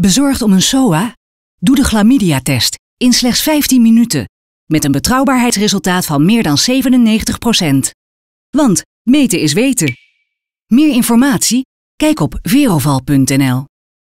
Bezorgd om een SOA? Doe de chlamydia-test in slechts 15 minuten met een betrouwbaarheidsresultaat van meer dan 97%. Want meten is weten. Meer informatie? Kijk op veroval.nl.